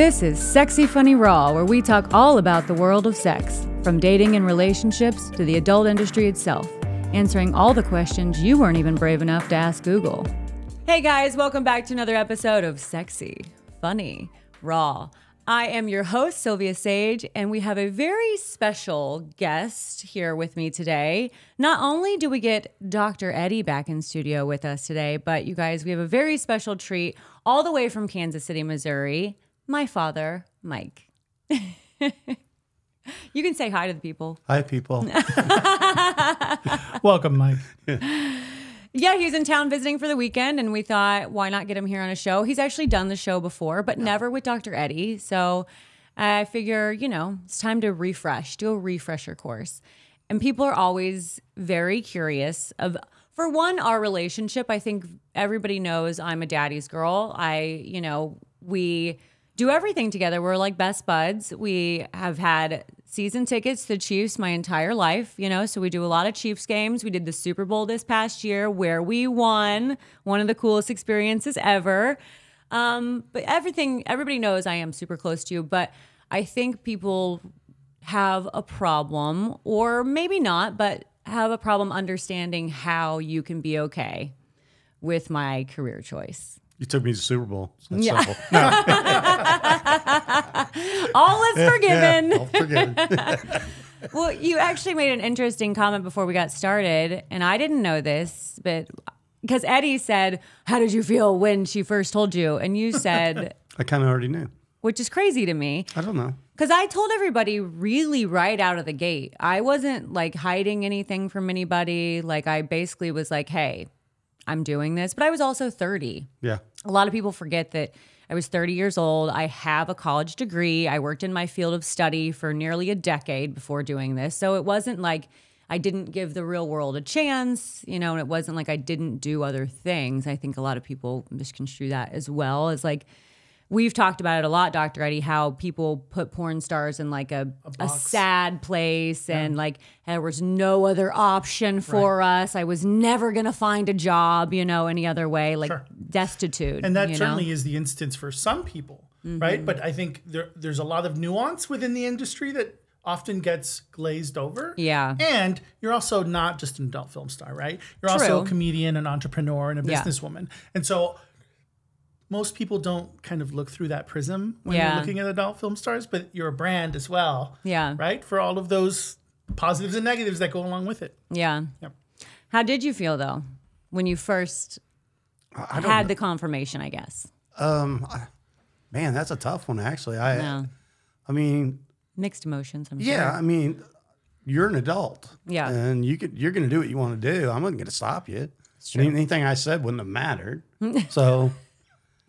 This is Sexy Funny Raw, where we talk all about the world of sex, from dating and relationships to the adult industry itself, answering all the questions you weren't even brave enough to ask Google. Hey guys, welcome back to another episode of Sexy Funny Raw. I am your host, Sylvia Sage, and we have a very special guest here with me today. Not only do we get Dr. Eddie back in studio with us today, but you guys, we have a very special treat all the way from Kansas City, Missouri my father, Mike. you can say hi to the people. Hi, people. Welcome, Mike. Yeah. he's he was in town visiting for the weekend, and we thought, why not get him here on a show? He's actually done the show before, but never with Dr. Eddie. So I figure, you know, it's time to refresh, do a refresher course. And people are always very curious of for one our relationship. I think everybody knows I'm a daddy's girl. I, you know, we do everything together. We're like best buds. We have had season tickets to Chiefs my entire life, you know, so we do a lot of Chiefs games. We did the Super Bowl this past year where we won, one of the coolest experiences ever. Um, but everything, everybody knows I am super close to you, but I think people have a problem, or maybe not, but have a problem understanding how you can be okay with my career choice. You took me to Super Bowl. that's yeah. all is forgiven. Yeah, all forgiven. well, you actually made an interesting comment before we got started, and I didn't know this, but because Eddie said, "How did you feel when she first told you?" and you said, "I kind of already knew," which is crazy to me. I don't know. Because I told everybody really right out of the gate. I wasn't like hiding anything from anybody. Like I basically was like, "Hey, I'm doing this," but I was also 30. Yeah a lot of people forget that I was 30 years old. I have a college degree. I worked in my field of study for nearly a decade before doing this. So it wasn't like I didn't give the real world a chance, you know, and it wasn't like I didn't do other things. I think a lot of people misconstrue that as well as like, we've talked about it a lot, Dr. Eddie, how people put porn stars in like a, a, a sad place yeah. and like there was no other option for right. us. I was never going to find a job, you know, any other way, like sure. destitute. And that certainly know? is the instance for some people, mm-hmm. right? But I think there, there's a lot of nuance within the industry that often gets glazed over. Yeah. And you're also not just an adult film star, right? You're True. also a comedian, an entrepreneur, and a businesswoman. Yeah. And so most people don't kind of look through that prism when yeah. you're looking at adult film stars, but you're a brand as well. Yeah. Right? For all of those positives and negatives that go along with it. Yeah. Yep. How did you feel though when you first had know. the confirmation, I guess? Um I, man, that's a tough one actually. I Yeah. I mean mixed emotions, I'm Yeah, sure. I mean you're an adult. Yeah. And you could you're gonna do what you want to do. I'm not gonna stop you. Anything I said wouldn't have mattered. So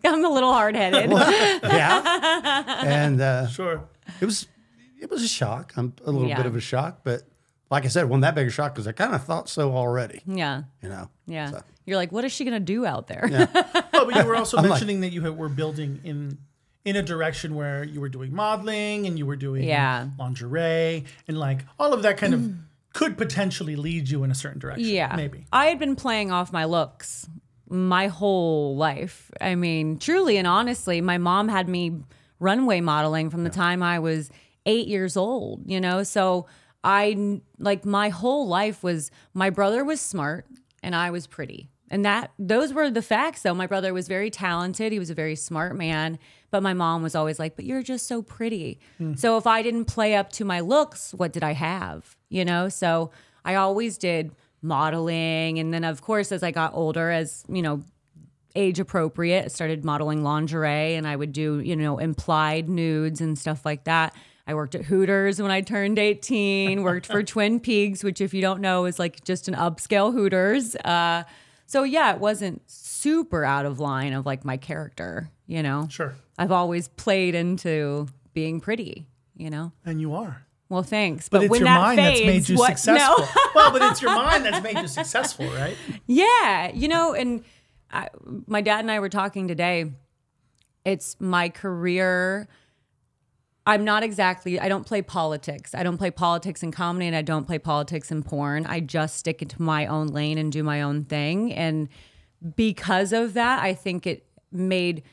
I'm a little hard headed. yeah. And uh, sure. It was it was a shock. I'm a little yeah. bit of a shock, but like I said, wasn't that big a shock because I kind of thought so already. Yeah. You know. Yeah. So. You're like, what is she gonna do out there? Yeah. well, but you were also I'm mentioning like, that you were building in in a direction where you were doing modeling and you were doing yeah. lingerie and like all of that kind of mm. could potentially lead you in a certain direction. Yeah. Maybe. I had been playing off my looks my whole life. I mean, truly and honestly, my mom had me runway modeling from the yeah. time I was eight years old, you know? So I, like, my whole life was my brother was smart and I was pretty. And that, those were the facts though. My brother was very talented. He was a very smart man. But my mom was always like, but you're just so pretty. Mm. So if I didn't play up to my looks, what did I have? You know? So I always did modeling. And then, of course, as I got older, as you know, age appropriate, I started modeling lingerie and I would do, you know, implied nudes and stuff like that. I worked at Hooters when I turned 18, worked for Twin Peaks, which, if you don't know, is like just an upscale Hooters. Uh, so, yeah, it wasn't super out of line of like my character, you know? Sure. I've always played into being pretty, you know? And you are well, thanks. But, but it's your that mind fades, that's made you what? successful. No. well, but it's your mind that's made you successful, right? Yeah. You know, and I, my dad and I were talking today. It's my career. I'm not exactly, I don't play politics. I don't play politics in comedy and I don't play politics in porn. I just stick into my own lane and do my own thing. And because of that, I think it made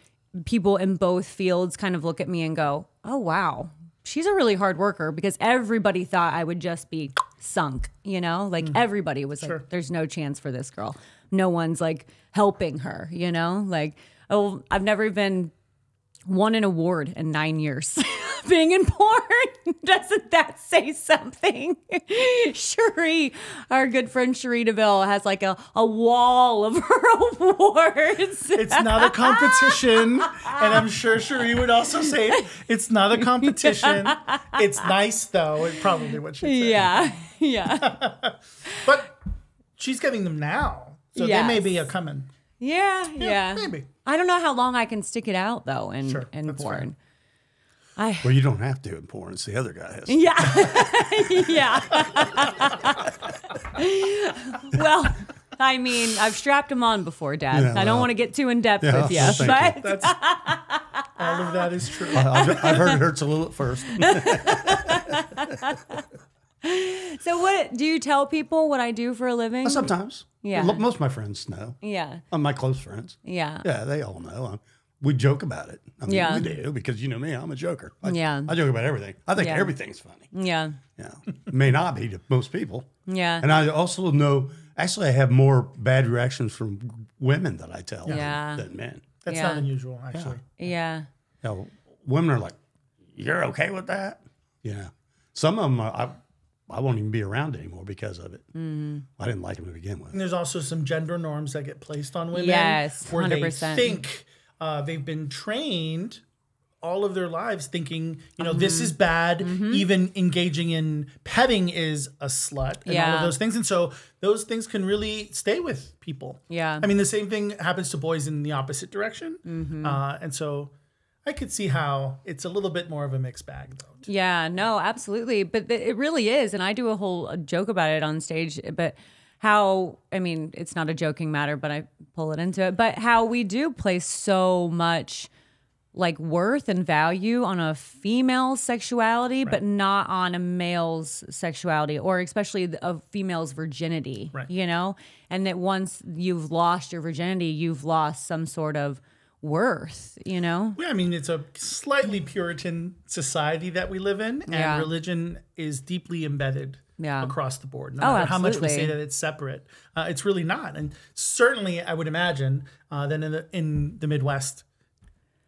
people in both fields kind of look at me and go, oh, wow, she's a really hard worker because everybody thought I would just be sunk, you know? Like mm-hmm. everybody was sure. like, there's no chance for this girl. No one's like helping her, you know? Like, oh, I've never even won an award in nine years. being in porn. Doesn't that say something? Cherie, our good friend Cherie DeVille, has like a, a wall of her awards. It's not a competition. and I'm sure Cherie would also say it's not a competition. it's nice, though. It's probably what she said. Yeah. Yeah. but she's giving them now. So yes. they may be a coming. Yeah, yeah, yeah, Maybe. I don't know how long I can stick it out though in sure, in porn. Fair. I, well, you don't have to in porn. It's the other guy has. To. Yeah, yeah. well, I mean, I've strapped them on before, Dad. Yeah, I don't want to get too in depth yeah, with you, well, but you. all of that is true. I've, I've heard it hurts a little at first. so, what do you tell people what I do for a living? Sometimes, yeah. Most of my friends know. Yeah, uh, my close friends. Yeah, yeah, they all know. I'm, we joke about it. I mean, yeah. we do because you know me, I'm a joker. I, yeah. I joke about everything. I think yeah. everything's funny. Yeah. Yeah. May not be to most people. Yeah. And I also know, actually, I have more bad reactions from women that I tell yeah. than, than men. That's yeah. not unusual, actually. Yeah. Yeah. yeah. women are like, you're okay with that? Yeah. Some of them, are, uh, I, I won't even be around anymore because of it. Mm. I didn't like them to begin with. And there's also some gender norms that get placed on women. Yes, 100%. where they think uh, they've been trained all of their lives thinking, you know, mm -hmm. this mm-hmm. is bad. Mm -hmm. Even engaging in petting is a slut and yeah. all of those things. And so those things can really stay with people. Yeah. I mean, the same thing happens to boys in the opposite direction. Mm -hmm. uh, and so I could see how it's a little bit more of a mixed bag, though. Yeah, no, absolutely. But it really is. And I do a whole uh, joke about it on stage. But how I mean, it's not a joking matter, but I pull it into it. But how we do place so much like worth and value on a female sexuality, right. but not on a male's sexuality or especially a female's virginity, right. you know? And that once you've lost your virginity, you've lost some sort of worth, you know? Yeah, I mean, it's a slightly Puritan society that we live in, and yeah. religion is deeply embedded yeah. across the board. No oh, matter absolutely. how much we say that it's separate, uh, it's really not. And certainly, I would imagine uh, in the in the Midwest,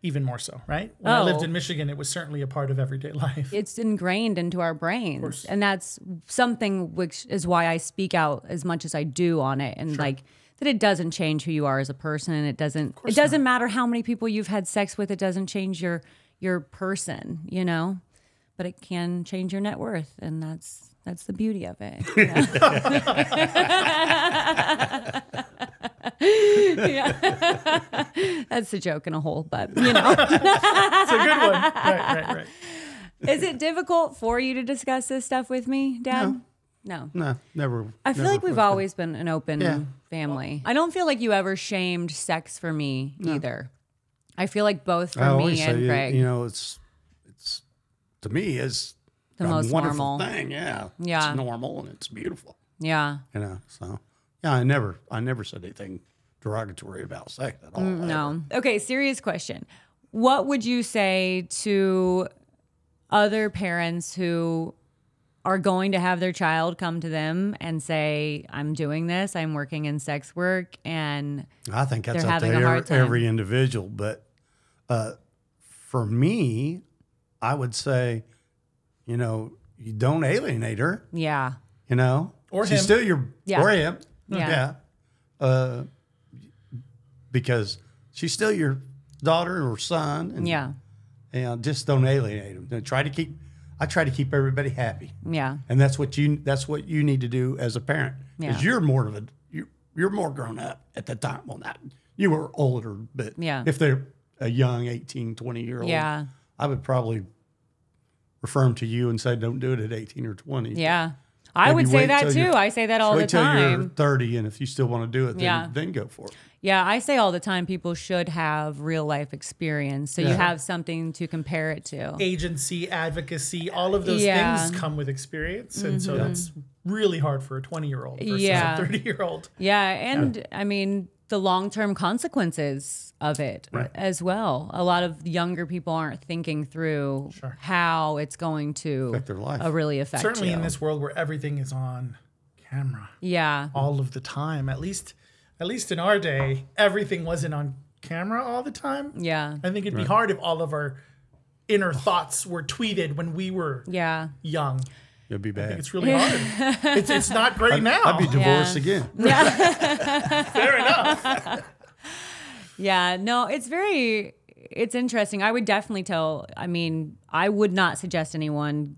even more so, right? When oh. I lived oh. in Michigan, it was certainly a part of everyday life. It's ingrained into our brains, and that's something which is why I speak out as much as I do on it, and sure. like that it doesn't change who you are as a person. It doesn't. It doesn't not. matter how many people you've had sex with. It doesn't change your your person, you know. But it can change your net worth, and that's that's the beauty of it. Yeah. yeah. That's a joke in a hole, but you know. it's a good one. Right, right, right. Is it difficult for you to discuss this stuff with me, Dad? No. No, no never. I feel never like we've always been an open yeah. family. Well, I don't feel like you ever shamed sex for me no. either. I feel like both for I me and say, Craig. You know, it's it's to me is the most wonderful normal thing. Yeah, yeah, it's normal and it's beautiful. Yeah, you know. So yeah, I never, I never said anything derogatory about sex at all. Mm, no. Okay, serious question. What would you say to other parents who are going to have their child come to them and say, "I'm doing this. I'm working in sex work," and I think that's up to every, every, individual. But uh, for me, I would say you know, you don't alienate her. Yeah. You know, or she's him. still your yeah. or him. Yeah. yeah. Uh, because she's still your daughter or son. And, yeah. And just don't alienate them. try to keep. I try to keep everybody happy. Yeah. And that's what you that's what you need to do as a parent. Because yeah. you're more of a you're, you're more grown up at the time. Well, not you were older, but yeah. if they're a young 18, 20 year old, yeah. I would probably them to you and say, don't do it at 18 or 20. Yeah. I would say that too. I say that all the time. Wait You're 30, and if you still want to do it, then, yeah. then go for it. Yeah, I say all the time people should have real life experience so yeah. you have something to compare it to. Agency, advocacy, all of those yeah. things come with experience. Mm -hmm. And so mm-hmm. that's really hard for a 20 year old versus a 30 year old. Yeah. And I mean, the long term consequences of it right. as well. A lot of younger people aren't thinking through sure. how it's going to affect their life. Uh, really affect certainly you. in this world where everything is on camera. Yeah, all of the time. At least, at least in our day, everything wasn't on camera all the time. Yeah, I think it'd right. be hard if all of our inner thoughts were tweeted when we were yeah young. It'd be bad. it's really hard. it's, it's not great I'd, now. I'd be divorced yeah. again. Yeah. Fair enough. Yeah, no, it's very it's interesting. I would definitely tell I mean, I would not suggest anyone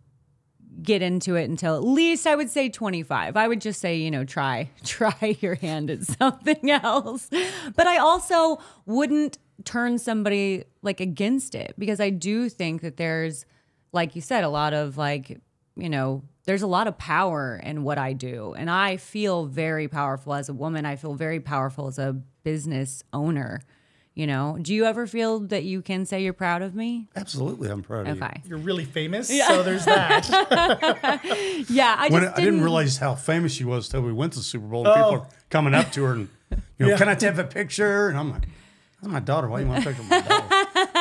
get into it until at least I would say 25. I would just say, you know, try try your hand at something else. But I also wouldn't turn somebody like against it because I do think that there's like you said a lot of like you know, there's a lot of power in what I do. And I feel very powerful as a woman. I feel very powerful as a business owner. You know, do you ever feel that you can say you're proud of me? Absolutely, I'm proud of you. You're really famous, yeah. so there's that. yeah, I, when, didn't, I didn't realize how famous she was until we went to the Super Bowl. And oh. People are coming up to her and, you know, yeah. can I take a picture? And I'm like, that's my daughter. Why do you want a picture of my daughter?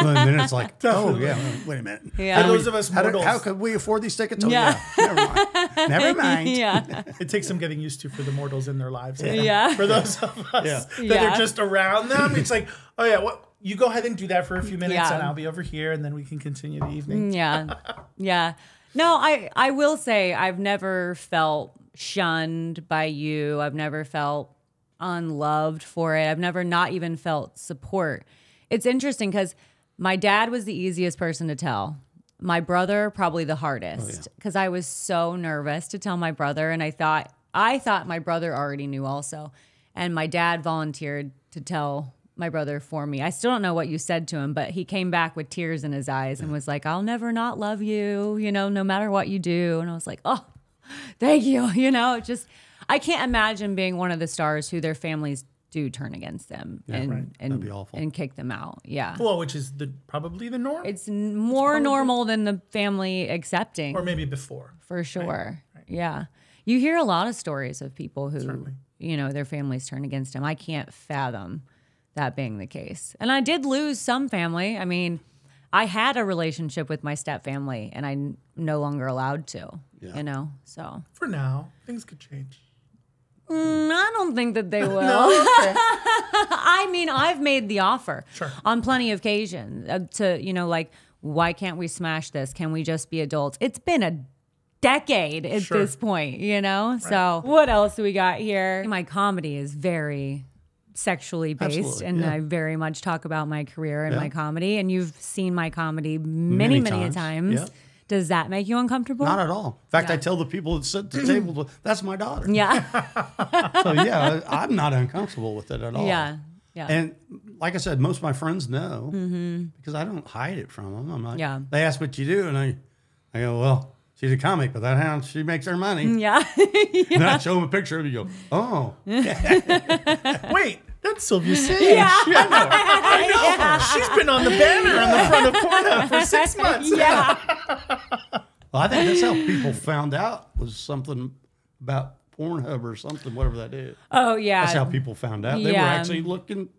and then it's like, oh yeah, wait a minute. Yeah. those of us how, how could we afford these tickets? Oh yeah, yeah. never mind. Never mind. yeah. It takes some getting used to for the mortals in their lives. Yeah. yeah. For those of us that are just around them, it's like, oh yeah, what you go ahead and do that for a few minutes, and I'll be over here, and then we can continue the evening. Mm, yeah. yeah. No, I I will say I've never felt shunned by you. I've never felt unloved for it. I've never not even felt support. It's interesting because my dad was the easiest person to tell. My brother probably the hardest because oh, yeah. I was so nervous to tell my brother, and I thought I thought my brother already knew also, and my dad volunteered to tell my brother for me. I still don't know what you said to him, but he came back with tears in his eyes and was like, "I'll never not love you, you know, no matter what you do." And I was like, "Oh, thank you." You know, just I can't imagine being one of the stars who their families do turn against them yeah, and right. and, and kick them out. Yeah. Well, which is the probably the norm. It's more it's normal than the family accepting. Or maybe before. For sure. Right. Right. Yeah. You hear a lot of stories of people who Certainly. you know, their families turn against them. I can't fathom that being the case. And I did lose some family. I mean, I had a relationship with my step family and I'm no longer allowed to. Yeah. You know. So For now, things could change. Mm, I don't think that they will. I mean, I've made the offer sure. on plenty of occasions uh, to, you know, like, why can't we smash this? Can we just be adults? It's been a decade at sure. this point, you know? Right. So, what else do we got here? My comedy is very sexually based Absolutely, and yeah. I very much talk about my career and yeah. my comedy and you've seen my comedy many many, many times, times. Yeah. Does that make you uncomfortable? Not at all. In fact, yeah. I tell the people that sit at the table, that's my daughter. Yeah. so, yeah, I'm not uncomfortable with it at all. Yeah. Yeah. And like I said, most of my friends know mm-hmm. because I don't hide it from them. I'm like, yeah. they ask what you do, and I, I go, well, she's a comic, but that's how she makes her money. Yeah. yeah. And I show them a picture of you, go, oh. Wait, that's Sylvia Sage. Yeah. yeah. I know. Yeah. She's been on the banner on the front of Pornhub for six months. Yeah. well, I think that's how people found out was something about Pornhub or something, whatever that is. Oh yeah. That's how people found out. They were actually looking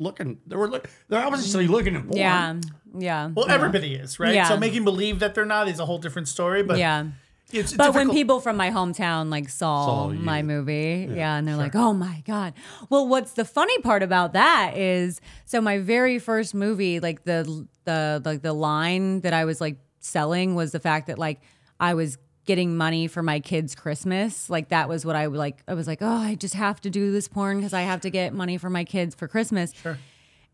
looking they were look, they're obviously looking at porn. Yeah. Yeah. Well, yeah. everybody is, right? Yeah. So making believe that they're not is a whole different story, but Yeah. It's but when people from my hometown like saw, saw my movie, yeah, yeah and they're sure. like, "Oh my god!" Well, what's the funny part about that is, so my very first movie, like the the like the line that I was like selling was the fact that like I was getting money for my kids' Christmas. Like that was what I like. I was like, "Oh, I just have to do this porn because I have to get money for my kids for Christmas." Sure.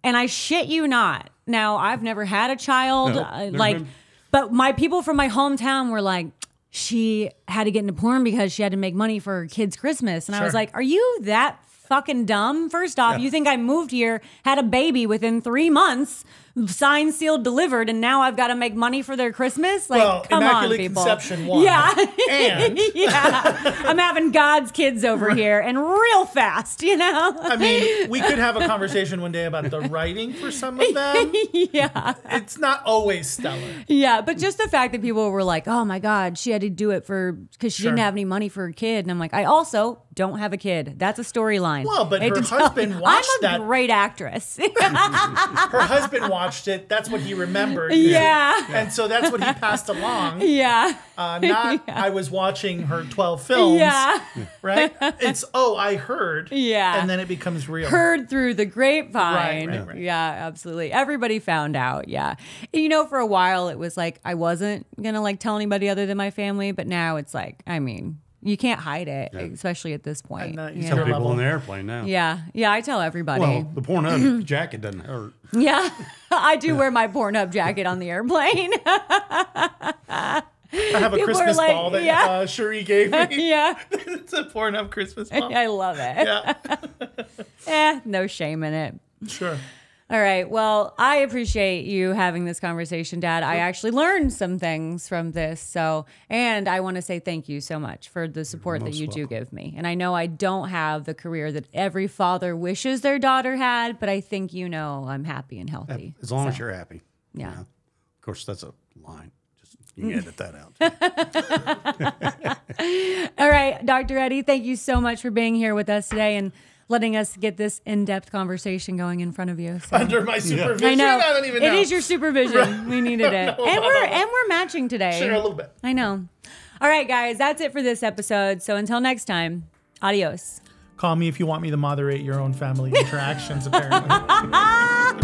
And I shit you not. Now I've never had a child, no, uh, like, been. but my people from my hometown were like she had to get into porn because she had to make money for her kids' Christmas. And sure. I was like, Are you that fucking dumb? First off, yeah. you think I moved here, had a baby within three months, signed, sealed, delivered, and now I've got to make money for their Christmas. Like, well, come Immaculate on, people. Conception one. Yeah, and yeah, I'm having God's kids over here, and real fast, you know. I mean, we could have a conversation one day about the writing for some of them. yeah, it's not always stellar. Yeah, but just the fact that people were like, "Oh my God, she had to do it for because she sure. didn't have any money for her kid," and I'm like, I also don't have a kid. That's a storyline. Well, but her husband watched I'm a that. great actress. her husband watched watched it, that's what he remembered. Yeah. And, and so that's what he passed along. Yeah. Uh, not yeah. I was watching her 12 films. Yeah. Right? It's, oh, I heard. Yeah. And then it becomes real. Heard through the grapevine. Right, right, right. Yeah, absolutely. Everybody found out. Yeah. And, you know, for a while it was like I wasn't going to like tell anybody other than my family, but now it's like, I mean, you can't hide it, yeah. especially at this point. Uh, you, you tell people level. on the airplane now. Yeah, yeah, I tell everybody. Well, the Pornhub jacket doesn't hurt. Yeah, I do wear my Pornhub jacket on the airplane. I have a people Christmas like, ball that yeah. uh, Cherie gave me. yeah, it's a Pornhub Christmas ball. I love it. Yeah, eh, no shame in it. Sure. All right. Well, I appreciate you having this conversation, Dad. I actually learned some things from this. So, and I want to say thank you so much for the support that you welcome. do give me. And I know I don't have the career that every father wishes their daughter had, but I think you know I'm happy and healthy. As long so, as you're happy. Yeah. You know? Of course, that's a line. Just you can edit that out. All right, Dr. Eddie, thank you so much for being here with us today and letting us get this in-depth conversation going in front of you. So. Under my supervision, I know. I don't even know. It is your supervision. We needed it, and we're and we're matching today. Sure, a little bit. I know. All right, guys, that's it for this episode. So until next time, adios. Call me if you want me to moderate your own family interactions. apparently.